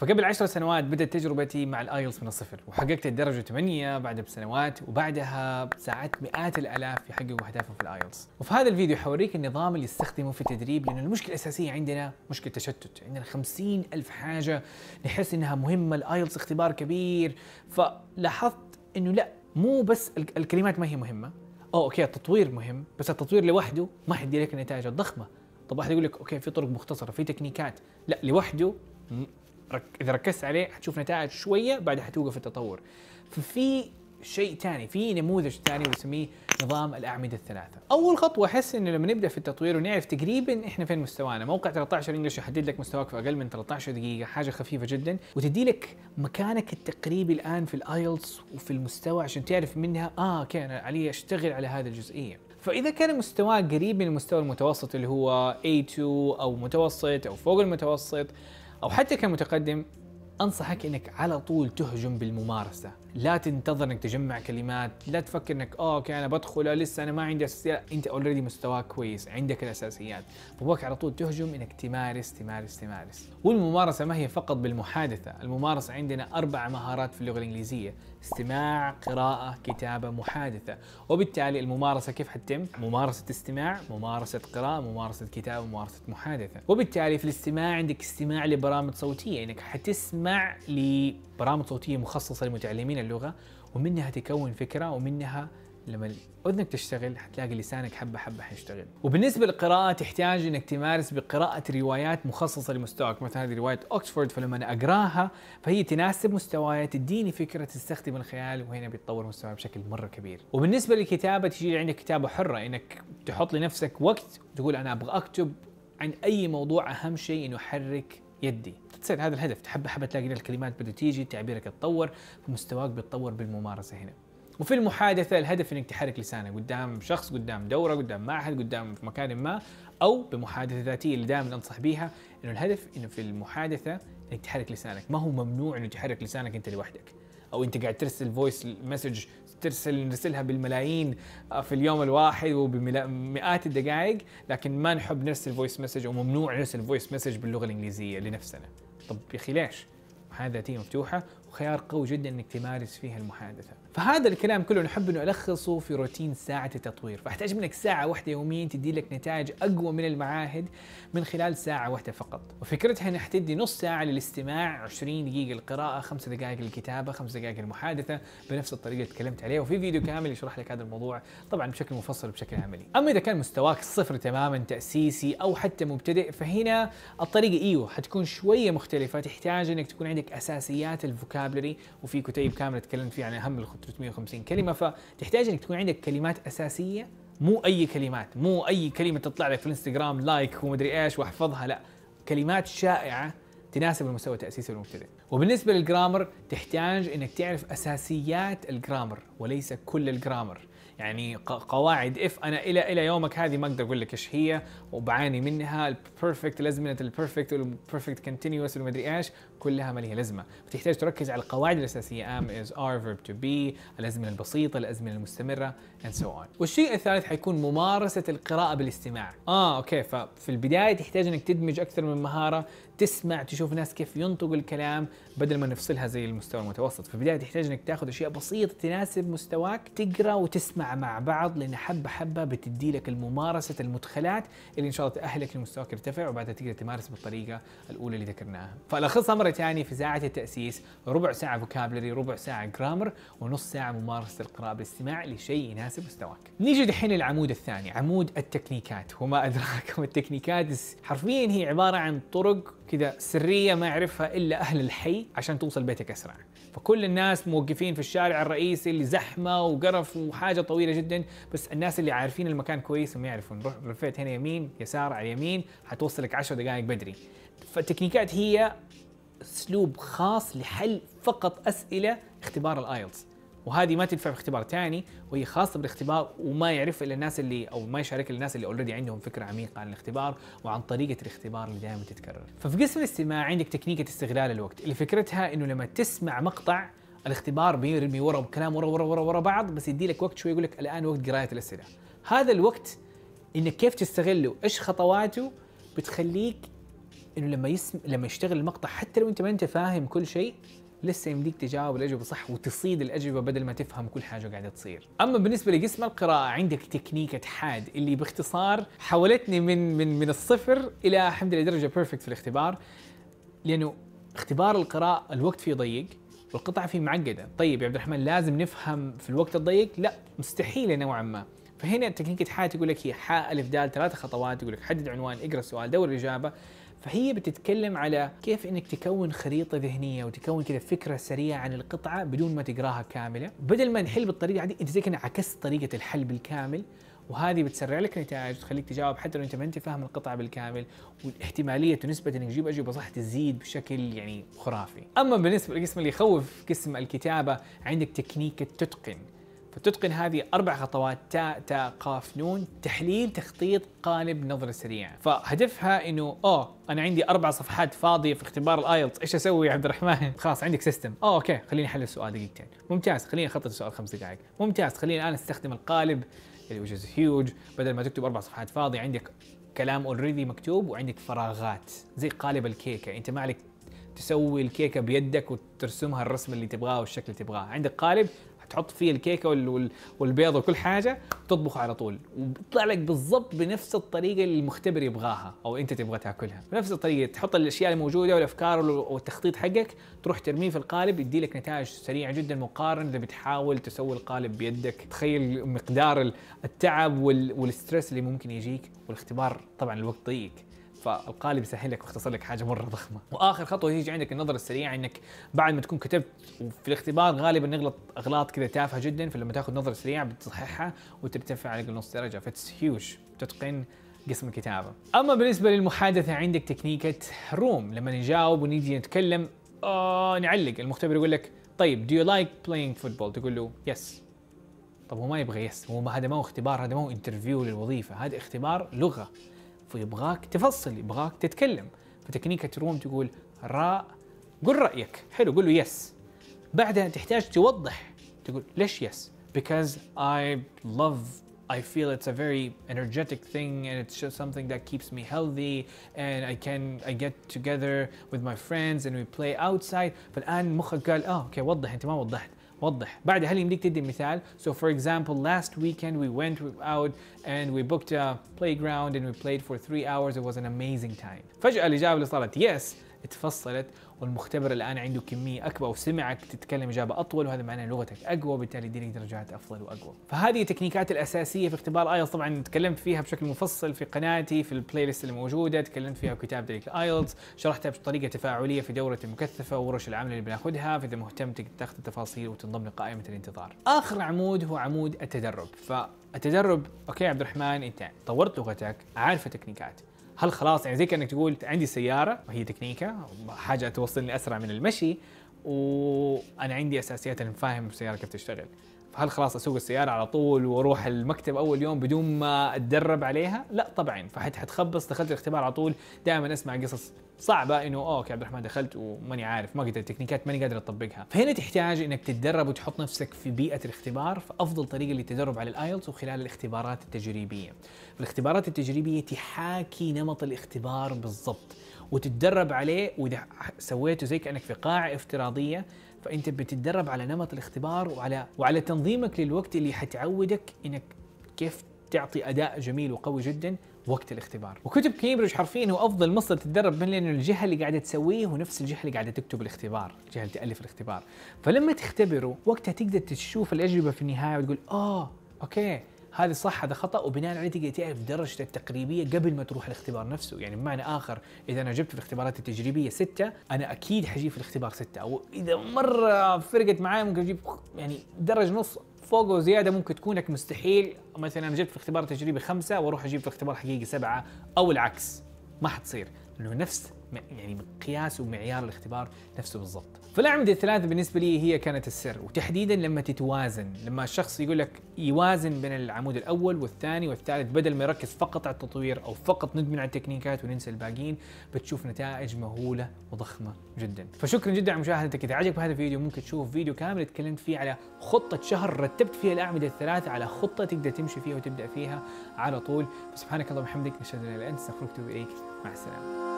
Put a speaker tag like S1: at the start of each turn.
S1: فقبل عشر سنوات بدأت تجربتي مع الايلتس من الصفر وحققت الدرجة 8 بعدها بسنوات وبعدها ساعدت مئات الالاف يحققوا اهدافهم في الايلتس وفي هذا الفيديو حوريك النظام اللي استخدمه في التدريب لانه المشكلة الأساسية عندنا مشكلة تشتت عندنا خمسين ألف حاجة نحس إنها مهمة الايلتس اختبار كبير فلاحظت إنه لا مو بس الكلمات ما هي مهمة أو أوكي التطوير مهم بس التطوير لوحده ما حيدي لك النتائج الضخمة طب واحد يقول لك اوكي في طرق مختصره في تكنيكات لا لوحده رك... اذا ركزت عليه حتشوف نتائج شويه بعدها حتوقف التطور ففي شيء ثاني في نموذج ثاني بنسميه نظام الاعمده الثلاثه اول خطوه احس انه لما نبدا في التطوير ونعرف تقريبا احنا فين مستوانا موقع 13 انجلش يحدد لك مستواك في اقل من 13 دقيقه حاجه خفيفه جدا وتدي لك مكانك التقريبي الان في الايلتس وفي المستوى عشان تعرف منها اه اوكي انا علي اشتغل على هذه الجزئيه فاذا كان مستواك قريب من المستوى المتوسط اللي هو A2 او متوسط او فوق المتوسط أو حتى كمتقدم أنصحك أنك على طول تهجم بالممارسة لا تنتظر انك تجمع كلمات لا تفكر انك اه اوكي انا بدخل لسه انا ما عندي اساسيات انت اوريدي مستواك كويس عندك الاساسيات فبوك على طول تهجم انك تمارس تمارس تمارس والممارسه ما هي فقط بالمحادثه الممارسه عندنا اربع مهارات في اللغه الانجليزيه استماع قراءه كتابه محادثه وبالتالي الممارسه كيف حتتم ممارسه استماع ممارسه قراءه ممارسه كتابه ممارسه محادثه وبالتالي في الاستماع عندك استماع لبرامج صوتيه انك يعني حتسمع لبرامج صوتيه مخصصه للمتعلمين اللغه ومنها تكون فكره ومنها لما اذنك تشتغل حتلاقي لسانك حبه حبه حيشتغل وبالنسبه للقراءه تحتاج انك تمارس بقراءه روايات مخصصه لمستواك مثلا هذه روايه اوكسفورد فلما أنا اقراها فهي تناسب مستواي تديني فكره تستخدم الخيال وهنا بيتطور مستواي بشكل مره كبير وبالنسبه للكتابه تجي عندك كتابه حره انك تحط لنفسك وقت وتقول انا ابغى اكتب عن اي موضوع اهم شيء انه احرك يدي تصير هذا الهدف تحب حبة تلاقي الكلمات بدها تيجي تعبيرك تتطور مستواك بيتطور بالممارسة هنا وفي المحادثة الهدف انك تحرك لسانك قدام شخص قدام دورة قدام معهد قدام في مكان ما او بمحادثة ذاتية اللي دائما انصح بيها انه الهدف انه في المحادثة انك تحرك لسانك ما هو ممنوع انه تحرك لسانك انت لوحدك او انت قاعد ترسل فويس مسج ترسل نرسلها بالملايين آه، في اليوم الواحد وبمئات الدقائق لكن ما نحب نرسل فويس مسج وممنوع نرسل فويس مسج باللغه الانجليزيه لنفسنا طب يا اخي ليش؟ محادثه ذاتيه مفتوحه وخيار قوي جدا انك تمارس فيها المحادثه فهذا الكلام كله نحب انه الخصه في روتين ساعه التطوير فاحتاج منك ساعه واحده يوميا تدي لك نتائج اقوى من المعاهد من خلال ساعه واحده فقط وفكرتها انك تدي نص ساعه للاستماع 20 دقيقه للقراءه 5 دقائق للكتابه 5 دقائق للمحادثه بنفس الطريقه اللي تكلمت عليها وفي فيديو كامل يشرح لك هذا الموضوع طبعا بشكل مفصل وبشكل عملي اما اذا كان مستواك صفر تماما تاسيسي او حتى مبتدئ فهنا الطريقه ايوه حتكون شويه مختلفه تحتاج انك تكون عندك عندك اساسيات الفوكابلري وفي كتيب كامل تكلمت فيه عن اهم ال 350 كلمه فتحتاج انك تكون عندك كلمات اساسيه مو اي كلمات مو اي كلمه تطلع لك في الانستغرام لايك ومدري ايش واحفظها لا كلمات شائعه تناسب المستوى التأسيسي للمبتدئ وبالنسبة للجرامر تحتاج انك تعرف اساسيات الجرامر وليس كل الجرامر يعني قواعد اف انا الى الى يومك هذه ما اقدر اقول لك ايش هي وبعاني منها البرفكت لازمه البرفكت والبرفكت كونتينوس والمدري ايش كلها ما لها لازمه بتحتاج تركز على القواعد الاساسيه ام از ار فيرب تو بي الازمنه البسيطه الازمنه المستمره اند سو اون والشيء الثالث حيكون ممارسه القراءه بالاستماع اه اوكي ففي البدايه تحتاج انك تدمج اكثر من مهاره تسمع تشوف ناس كيف ينطقوا الكلام بدل ما نفصلها زي المستوى المتوسط في البدايه تحتاج انك تاخذ اشياء بسيطه تناسب مستواك تقرا وتسمع مع بعض لان حبه حبه بتدي لك الممارسه المدخلات اللي ان شاء الله تاهلك لمستواك يرتفع وبعدها تقدر تمارس بالطريقه الاولى اللي ذكرناها فالخصها مره ثانيه في ساعه التاسيس ربع ساعه فوكابلري ربع ساعه جرامر ونص ساعه ممارسه القراءه بالاستماع لشيء يناسب مستواك نيجي دحين للعمود الثاني عمود التكنيكات وما ادراك التكنيكات حرفيا هي عباره عن طرق كده سريه ما يعرفها الا اهل الحي عشان توصل بيتك اسرع فكل الناس موقفين في الشارع الرئيسي اللي زحمه وقرف وحاجه طويله جدا بس الناس اللي عارفين المكان كويس هم يعرفون روح لفيت هنا يمين يسار على اليمين حتوصلك 10 دقائق بدري فالتكنيكات هي اسلوب خاص لحل فقط اسئله اختبار الايلتس وهذه ما تنفع في اختبار ثاني وهي خاصه بالاختبار وما يعرف الا الناس اللي او ما يشارك الناس اللي اوريدي عندهم فكره عميقه عن الاختبار وعن طريقه الاختبار اللي دائما تتكرر. ففي قسم الاستماع عندك تكنيكه استغلال الوقت اللي فكرتها انه لما تسمع مقطع الاختبار بيرمي ورا كلام ورا ورا ورا ورا بعض بس يدي لك وقت شوي يقول لك الان وقت قرايه الاسئله. هذا الوقت انك كيف تستغله، ايش خطواته بتخليك انه لما يسم لما يشتغل المقطع حتى لو انت ما انت فاهم كل شيء لسه يمديك تجاوب الاجوبه صح وتصيد الاجوبه بدل ما تفهم كل حاجه قاعده تصير اما بالنسبه لقسم القراءه عندك تكنيك اتحاد اللي باختصار حولتني من من من الصفر الى الحمد لله درجه بيرفكت في الاختبار لانه اختبار القراءه الوقت فيه ضيق والقطعه فيه معقده طيب يا عبد الرحمن لازم نفهم في الوقت الضيق لا مستحيله نوعا ما فهنا تكنيكة حاد يقول لك هي إيه؟ حاء الف دال ثلاث خطوات يقول لك حدد عنوان اقرا السؤال دور الاجابه فهي بتتكلم على كيف انك تكون خريطه ذهنيه وتكون كذا فكره سريعه عن القطعه بدون ما تقراها كامله بدل ما نحل بالطريقه هذه انت زي كنا عكست طريقه الحل بالكامل وهذه بتسرع لك نتائج وتخليك تجاوب حتى لو انت ما انت فاهم القطعه بالكامل واحتماليه ونسبه انك تجيب اجوبه صح تزيد بشكل يعني خرافي. اما بالنسبه للقسم اللي يخوف قسم الكتابه عندك تكنيك التتقن فتتقن هذه اربع خطوات تاء تاء قاف نون تحليل تخطيط قالب نظره سريعه فهدفها انه اوه انا عندي اربع صفحات فاضيه في اختبار الايلتس ايش اسوي يا عبد الرحمن خلاص عندك سيستم اوه اوكي خليني احل السؤال دقيقتين ممتاز خليني اخطط السؤال خمس دقائق ممتاز خليني الان استخدم القالب اللي وجز هيوج بدل ما تكتب اربع صفحات فاضيه عندك كلام اوريدي مكتوب وعندك فراغات زي قالب الكيكه انت ما عليك تسوي الكيكه بيدك وترسمها الرسم اللي تبغاه والشكل اللي تبغاه عندك قالب تحط فيه الكيكه والبيض وكل حاجه تطبخه على طول وبيطلع لك بالضبط بنفس الطريقه اللي المختبر يبغاها او انت تبغى تاكلها بنفس الطريقه تحط الاشياء الموجوده والافكار والتخطيط حقك تروح ترميه في القالب يدي لك نتائج سريعه جدا مقارنه اذا بتحاول تسوي القالب بيدك تخيل مقدار التعب والستريس اللي ممكن يجيك والاختبار طبعا الوقت ضيق فالقالب يسهل لك ويختصر لك حاجه مره ضخمه واخر خطوه تيجي عندك النظره السريعه انك بعد ما تكون كتبت وفي الاختبار غالبا نغلط اغلاط كذا تافهه جدا فلما تاخذ نظره سريعه بتصححها وترتفع على نص درجه فتس هيوج تتقن قسم الكتابة أما بالنسبة للمحادثة عندك تكنيكة روم لما نجاوب ونيجي نتكلم آه نعلق المختبر يقول لك طيب do you like playing football تقول له يس طب هو ما يبغى يس هو هذا ما هو اختبار هذا ما هو انترفيو للوظيفة هذا اختبار لغة فيبغاك تفصل يبغاك تتكلم فتكنيكة روم تقول راء قل رأيك حلو قل له يس بعدها تحتاج توضح تقول ليش يس because I love I feel it's a very energetic thing and it's just something that keeps me healthy and I can I get together with my friends and we play outside فالآن مخك قال اه اوكي وضح انت ما وضحت وضح بعد هل يمديك تدي مثال so for example last weekend we went out and we booked a playground and we played for three hours it was an amazing time فجأة اللي جاب الإصالة yes اتفصلت والمختبر الان عنده كميه اكبر وسمعك تتكلم اجابه اطول وهذا معناه لغتك اقوى بالتالي يديلك درجات افضل واقوى فهذه التكنيكات الاساسيه في اختبار ايلتس طبعا تكلمت فيها بشكل مفصل في قناتي في البلاي ليست اللي موجوده تكلمت فيها بكتاب دليل ايلتس شرحتها بطريقه تفاعليه في دوره المكثفه وورش العمل اللي بناخذها فاذا مهتم تاخذ التفاصيل وتنضم لقائمه الانتظار اخر عمود هو عمود التدرب ف التدرب اوكي عبد الرحمن انت طورت لغتك عارفه تكنيكات هل خلاص يعني زي كانك تقول عندي سياره وهي تكنيكا حاجه توصلني اسرع من المشي وانا عندي اساسيات فاهم السياره كيف تشتغل فهل خلاص اسوق السياره على طول واروح المكتب اول يوم بدون ما اتدرب عليها؟ لا طبعا فحت حتخبص دخلت الاختبار على طول دائما اسمع قصص صعبه انه اوكي عبد الرحمن دخلت وماني عارف ما قدرت التكنيكات ماني قادر اطبقها، فهنا تحتاج انك تتدرب وتحط نفسك في بيئه الاختبار فافضل طريقه للتدرب على الايلتس وخلال الاختبارات التجريبيه. الاختبارات التجريبيه تحاكي نمط الاختبار بالضبط. وتتدرب عليه واذا سويته زي كانك في قاعه افتراضيه فانت بتتدرب على نمط الاختبار وعلى وعلى تنظيمك للوقت اللي حتعودك انك كيف تعطي اداء جميل وقوي جدا وقت الاختبار وكتب كامبريدج حرفيا هو افضل مصدر تتدرب منه لانه الجهه اللي قاعده تسويه هو نفس الجهه اللي قاعده تكتب الاختبار الجهه اللي تالف الاختبار فلما تختبره وقتها تقدر تشوف الاجوبه في النهايه وتقول اه اوكي هذه صح هذا خطا وبناء عليه تقدر تعرف درجته التقريبيه قبل ما تروح الاختبار نفسه يعني بمعنى اخر اذا انا جبت في الاختبارات التجريبيه ستة انا اكيد حجيب في الاختبار ستة او اذا مره فرقت معي ممكن اجيب يعني درجه نص فوق وزياده ممكن تكونك مستحيل مثلا انا جبت في اختبار تجريبي خمسة واروح اجيب في اختبار حقيقي سبعة او العكس ما حتصير لانه نفس يعني مقياس ومعيار الاختبار نفسه بالضبط فالأعمدة الثلاثة بالنسبة لي هي كانت السر وتحديدا لما تتوازن لما الشخص يقول لك يوازن بين العمود الأول والثاني والثالث بدل ما يركز فقط على التطوير أو فقط ندمن على التكنيكات وننسى الباقيين بتشوف نتائج مهولة وضخمة جدا فشكرا جدا على مشاهدتك إذا عجبك هذا الفيديو ممكن تشوف فيديو كامل تكلمت فيه على خطة شهر رتبت فيها الأعمدة الثلاثة على خطة تقدر تمشي فيها وتبدأ فيها على طول سبحانك اللهم وبحمدك نشهد أن لا إله إلا أنت نستغفرك ونتوب إليك مع السلامة